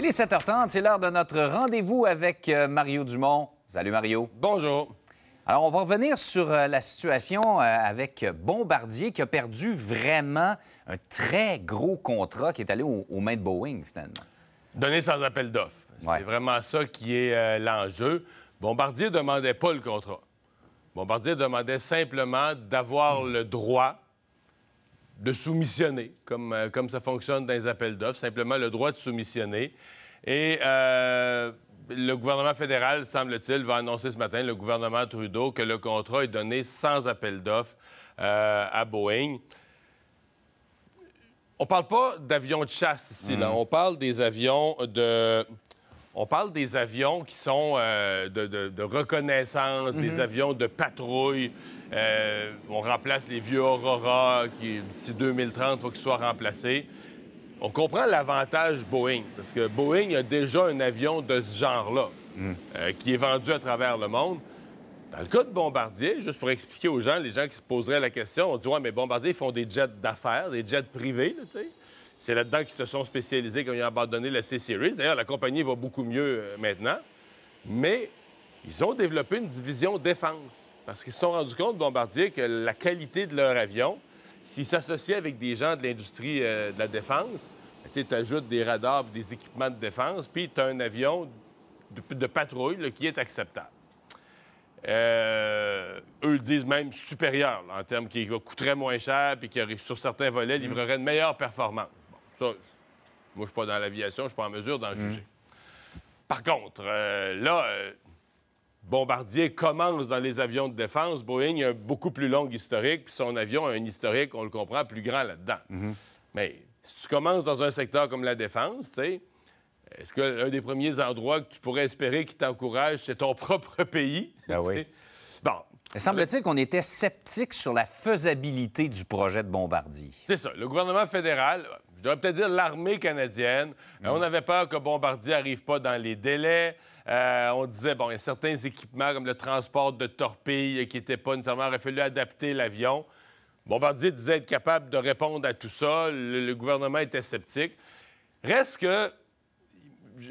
Il est 7h30, c'est l'heure de notre rendez-vous avec euh, Mario Dumont. Salut Mario. Bonjour. Alors, on va revenir sur euh, la situation euh, avec Bombardier qui a perdu vraiment un très gros contrat qui est allé aux mains de Boeing, finalement. Donné sans appel d'offres. C'est vraiment ça qui est l'enjeu. Bombardier ne demandait pas le contrat. Bombardier demandait simplement d'avoir le droit de soumissionner, comme, euh, comme ça fonctionne dans les appels d'offres, simplement le droit de soumissionner. Et euh, le gouvernement fédéral, semble-t-il, va annoncer ce matin, le gouvernement Trudeau, que le contrat est donné sans appel d'offres euh, à Boeing. On parle pas d'avions de chasse ici, là. Mm. On parle des avions de on parle des avions qui sont euh, de, reconnaissance, des mhm. avions de patrouille. Euh, on remplace les vieux Aurora qui, d'ici 2030, il faut qu'ils soient remplacés. On comprend l'avantage Boeing, parce que Boeing a déjà un avion de ce genre-là mhm. euh, qui est vendu à travers le monde. Dans le cas de Bombardier, juste pour expliquer aux gens, les gens qui se poseraient la question, on dit mais Bombardier, ils font des jets d'affaires, des jets privés, tu sais. C'est là-dedans qu'ils se sont spécialisés qu'ils ont abandonné la C-Series. D'ailleurs, la compagnie va beaucoup mieux euh, maintenant. Mais ils ont développé une division défense parce qu'ils se sont rendus compte, Bombardier, que la qualité de leur avion, s'ils s'associaient avec des gens de l'industrie euh, de la défense, ben, tu ajoutes des radars, des équipements de défense, puis tu as un avion de, patrouille qui est acceptable. Euh, eux eux disent même supérieur en termes qui coûterait moins cher puis qui, sur certains volets, mm. livrerait une meilleure performance moi, je ne suis pas dans l'aviation, je ne suis pas en mesure d'en hmm. juger. Par contre, euh, là, euh, Bombardier commence dans les avions de défense. Boeing a un beaucoup plus long historique, puis son avion a un historique, on le comprend, plus grand là-dedans. Hmm. Mais si tu commences dans un secteur comme la défense, tu est-ce que l'un des premiers endroits que tu pourrais espérer qui t'encourage, c'est ton propre pays? Ben oui. Bon. Semble-t-il qu'on était sceptique sur la faisabilité du projet de Bombardier. C'est ça. Le gouvernement fédéral, je devrais peut-être dire l'armée canadienne. Euh, mm. on avait peur que Bombardier n'arrive pas dans les délais. Euh, on disait, bon, il y a certains équipements comme le transport de torpilles qui n'étaient pas nécessairement, il aurait fallu adapter l'avion. Bombardier disait être capable de répondre à tout ça. Le, gouvernement était sceptique. Reste que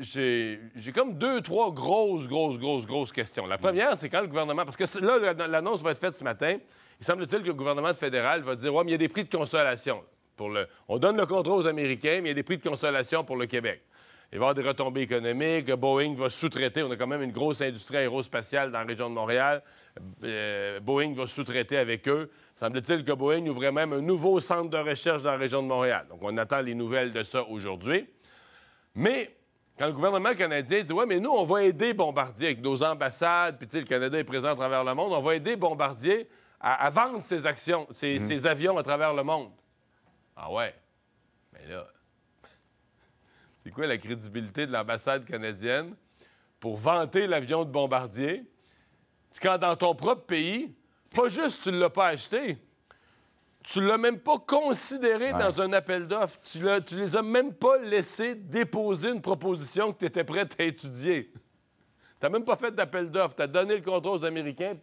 j'ai comme deux, trois grosses, grosses, grosses, grosses questions. La mm. première, c'est quand le gouvernement. Parce que là, l'annonce va être faite ce matin. Il semble-t-il que le gouvernement fédéral va dire Oui, mais il y a des prix de consolation. On donne le contrôle aux Américains, mais il y a des prix de consolation pour le Québec. Il va y avoir des retombées économiques. Boeing va sous-traiter. On a quand même une grosse industrie aérospatiale dans la région de Montréal. Euh, Boeing va sous-traiter avec eux. Semble-t-il que Boeing ouvrait même un nouveau centre de recherche dans la région de Montréal. Donc, on attend les nouvelles de ça aujourd'hui. Mais quand le gouvernement canadien dit Ouais, mais nous, on va aider Bombardier avec nos ambassades, puis le Canada est présent à travers le monde, on va aider Bombardier à, vendre ses actions, mmh. ses avions à travers le monde. Ah ouais? Mais là, c'est quoi la crédibilité de l'ambassade canadienne pour vanter l'avion de bombardier quand dans ton propre pays, pas juste tu ne l'as pas acheté, tu ne l'as même pas considéré dans un appel d'offres. Tu ne les as même pas laissé déposer une proposition que tu étais prêt à étudier. Tu n'as même pas fait d'appel d'offres. Tu as donné le contrôle aux Américains.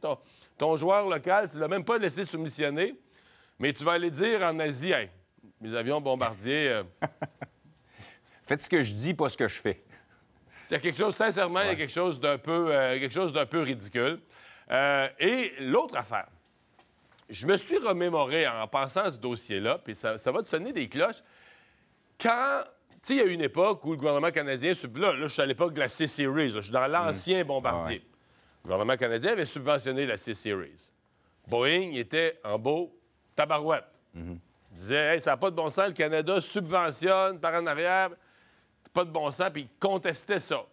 Ton, joueur local, tu ne l'as même pas laissé soumissionner. Mais tu vas aller dire en Asie, hein! mes avions bombardiers. Euh. Faites ce que je dis, pas ce que je fais. Il y a quelque chose, sincèrement, il y a quelque chose d'un peu, euh, quelque chose d'un peu ridicule. Euh, et l'autre affaire, je me suis remémoré en pensant à ce dossier-là, puis ça, va te sonner des cloches. Quand, tu sais, il y a eu une époque où le gouvernement canadien, là, là je suis à l'époque de la C-Series, je suis dans l'ancien mmh. bombardier. Ah le gouvernement canadien avait subventionné la C-Series. Boeing était en beau tabarouette. Mmh disait hey, ça n'a pas de bon sens, le Canada subventionne par en arrière, pas de bon sens, puis ils contestaient ça.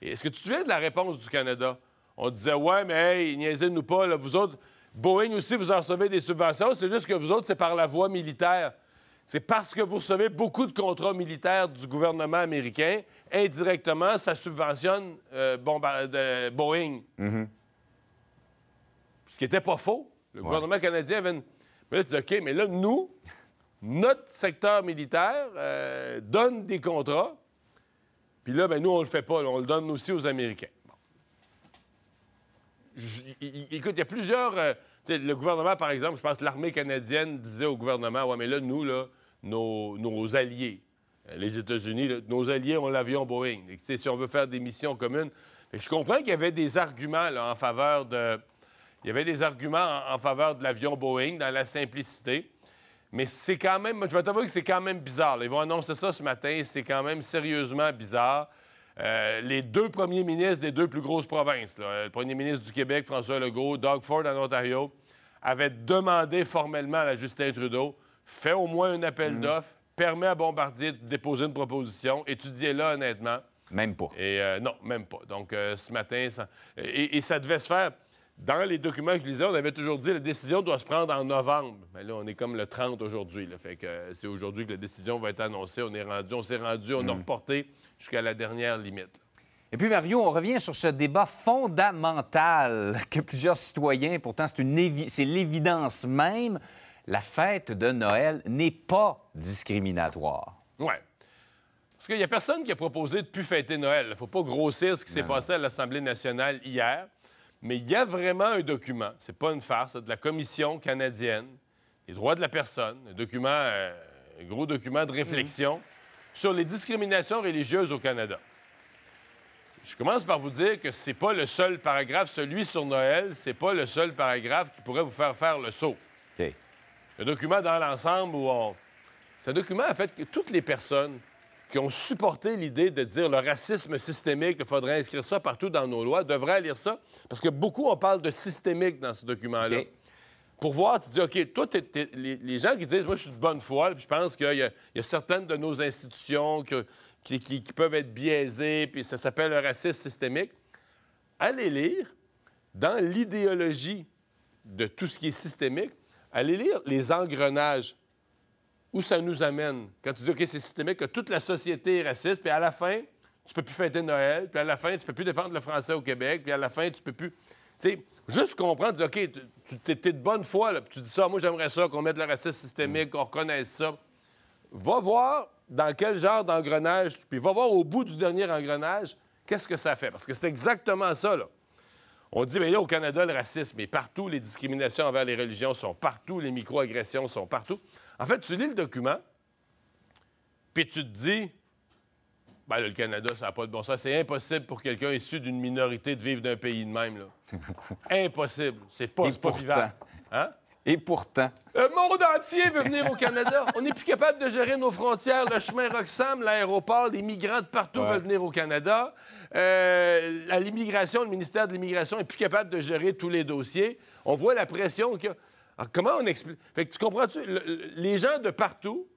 Est-ce que tu te souviens de la réponse du Canada? On disait Ouais, mais hey, niaisez-nous pas, vous autres, Boeing aussi, vous en recevez des subventions, c'est juste que vous autres, c'est par la voie militaire. C'est parce que vous recevez beaucoup de contrats militaires du gouvernement américain, indirectement, ça subventionne euh, Boeing. Mm-hmm. Ce qui n'était pas faux. Le gouvernement canadien avait une mais là, tu OK, mais là, nous, notre secteur militaire euh, donne des contrats, puis là, ben, nous, on le fait pas, on le donne aussi aux Américains. écoute, il y a plusieurs. Euh, le gouvernement, par exemple, je pense que l'armée canadienne disait au gouvernement Ouais, mais là, nous, là, nos, alliés, euh, les États-Unis, nos alliés ont l'avion Boeing. Et, si on veut faire des missions communes. je comprends qu'il y avait des arguments en faveur de, il y avait des arguments en, faveur de l'avion Boeing dans la simplicité. Mais c'est quand même, je vais t'avouer que c'est quand même bizarre. Ils vont annoncer ça ce matin, c'est quand même sérieusement bizarre. Euh, les deux premiers ministres des deux plus grosses provinces, le premier ministre du Québec, François Legault, Doug Ford en Ontario, avaient demandé formellement à Justin Trudeau fais au moins un appel mm. d'offres, permets à Bombardier de déposer une proposition, étudiez-la honnêtement. Même pas. Et euh, non, même pas. Donc euh, ce matin, et ça devait se faire dans les documents que je lisais, on avait toujours dit que la décision doit se prendre en novembre. Mais là, on est comme le 30 aujourd'hui. Fait que euh, c'est aujourd'hui que la décision va être annoncée. On est rendu, on s'est rendu, on a mm. reporté jusqu'à la dernière limite. Et puis, Mario, on revient sur ce débat fondamental que plusieurs citoyens, pourtant, c'est l'évidence même, la fête de Noël n'est pas discriminatoire. Oui. Parce qu'il n'y a personne qui a proposé de plus fêter Noël. Il ne faut pas grossir ce qui s'est passé à l'Assemblée nationale hier. Mais il y a vraiment un document, c'est pas une farce, de la Commission canadienne des droits de la personne, un document, euh, un gros document de réflexion sur les discriminations religieuses au Canada. Je commence par vous dire que c'est pas le seul paragraphe, celui sur Noël, c'est pas le seul paragraphe qui pourrait vous faire faire le saut. C'est Un document dans l'ensemble où on. un document en fait que toutes les personnes qui ont supporté l'idée de dire le racisme systémique, il faudrait inscrire ça partout dans nos lois, devraient lire ça, parce que beaucoup, on parle de systémique dans ce document-là. Pour voir, tu dis, OK, toi, les, gens qui disent, moi, je suis de bonne foi, puis je pense qu'il y, a certaines de nos institutions qui, peuvent être biaisées, puis ça s'appelle le racisme systémique. Allez lire dans l'idéologie de tout ce qui est systémique, allez lire les engrenages où ça nous amène. Quand tu dis, OK, c'est systémique, que toute la société est raciste, puis à la fin, tu peux plus fêter Noël, puis à la fin, tu peux plus défendre le français au Québec, puis à la fin, tu peux plus. Tu sais, juste comprendre, dire, OK, tu es, de bonne foi, puis tu dis ça, moi, j'aimerais ça, qu'on mette le racisme systémique, qu'on reconnaisse ça. Va voir dans quel genre d'engrenage, puis va voir au bout du dernier engrenage, qu'est-ce que ça fait. Parce que c'est exactement ça, là. On dit, mais là, au Canada, le racisme est partout, les discriminations envers les religions sont partout, les microagressions sont partout. En fait, tu lis le document, puis tu te dis, ben là, le Canada, ça n'a pas de bon sens. C'est impossible pour quelqu'un issu d'une minorité de vivre d'un pays de même. Là. impossible. C'est pas, possible. Hein? Et pourtant. Le monde entier veut venir au Canada. On n'est plus capable de gérer nos frontières, le chemin Roxham, l'aéroport, les migrants de partout veulent venir au Canada. Euh, l'immigration, le ministère de l'Immigration est plus capable de gérer tous les dossiers. On voit la pression que. A... Ah, comment on explique? Fait que tu comprends-tu? les gens de partout,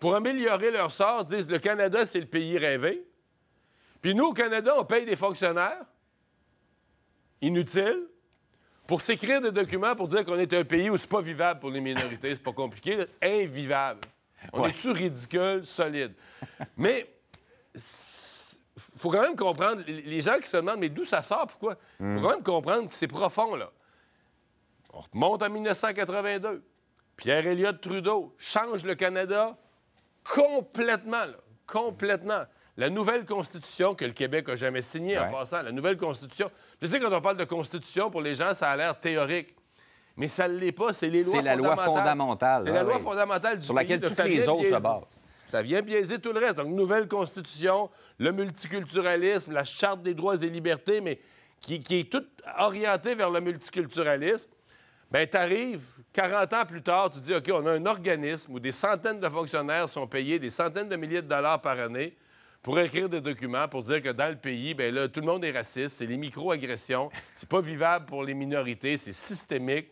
pour améliorer leur sort, disent le Canada, c'est le pays rêvé. Puis nous, au Canada, on paye des fonctionnaires inutiles pour s'écrire des documents pour dire qu'on est un pays où c'est pas vivable pour les minorités. c'est pas compliqué, invivable. On est-tu ridicule, solide? Mais faut quand même comprendre, les gens qui se demandent, mais d'où ça sort, pourquoi? Il faut hmm. quand même comprendre que c'est profond, là. On remonte en 1982. Pierre Elliott Trudeau change le Canada complètement, complètement. La nouvelle constitution que le Québec a jamais signée en passant, la nouvelle constitution. Je sais quand on parle de constitution, pour les gens, ça a l'air théorique. Mais ça ne l'est pas, c'est les lois la loi fondamentale. C'est la ah loi fondamentale Sur laquelle les autres se basent. Ça vient biaiser tout le reste. Donc, nouvelle constitution, le multiculturalisme, la charte des droits et libertés, mais qui est toute orientée vers le multiculturalisme. Bien, tu arrives, 40 ans plus tard, tu dis, OK, on a un organisme où des centaines de fonctionnaires sont payés des centaines de milliers de dollars par année pour écrire des documents pour dire que dans le pays, ben là, tout le monde est raciste, c'est les micro-agressions, c'est pas vivable pour les minorités, c'est systémique.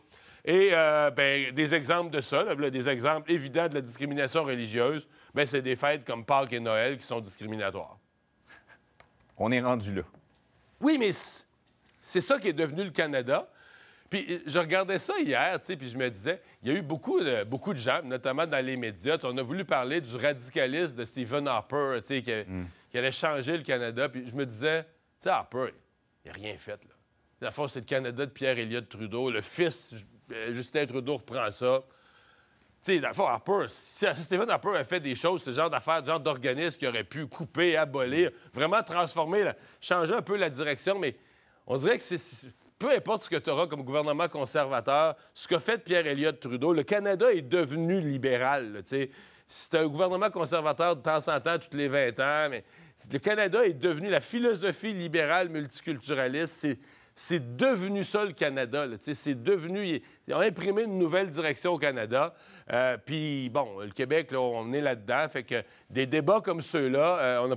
Et euh, ben, des exemples de ça, des exemples évidents de la discrimination religieuse, ben, c'est des fêtes comme Pâques et Noël qui sont discriminatoires. On est rendu là. Oui, mais c'est ça qui est devenu le Canada. Puis euh, je regardais ça hier, tu sais, puis je me disais, il y a eu beaucoup de, euh, beaucoup de gens, notamment dans les médias, on a voulu parler du radicalisme de Stephen Harper, tu sais, mm. qui, allait changer le Canada. Puis je me disais, tu sais, Harper, il n'a rien fait, là. La force, c'est le Canada de pierre Elliott Trudeau. Le fils, euh, Justin Trudeau, reprend ça. Tu sais, la fois, Harper, si Stephen Harper a fait des choses, ce genre d'affaires, genre d'organisme qui aurait pu couper, abolir, vraiment transformer, changer un peu la direction, mais on dirait que c'est peu importe ce que tu auras comme gouvernement conservateur, ce que fait Pierre Elliott Trudeau, le Canada est devenu libéral. C'est un gouvernement conservateur de temps en temps, toutes les 20 ans, mais le Canada est devenu la philosophie libérale multiculturaliste. C'est devenu ça, le Canada. C'est devenu... Ils ont imprimé une nouvelle direction au Canada. Euh, puis, bon, le Québec, on est là-dedans. Fait que des débats comme ceux-là, euh, on n'a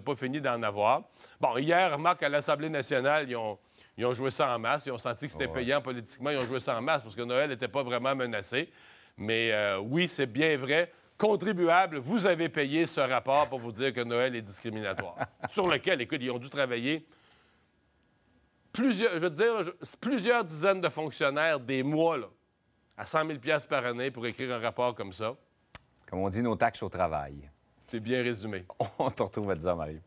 pas fini d'en avoir. Bon, hier, Marc, à l'Assemblée nationale, ils ont ils ont joué ça en masse. Ils ont senti que c'était payant politiquement. Ils ont joué ça en masse parce que Noël n'était pas vraiment menacé. Mais euh, oui, c'est bien vrai. Contribuable, vous avez payé ce rapport pour vous dire que Noël est discriminatoire. Sur lequel, écoute, ils ont dû travailler plusieurs, dizaines de fonctionnaires des mois à 100 000 par année pour écrire un rapport comme ça. Comme on dit, nos taxes au travail. C'est bien résumé. On te retrouve à 10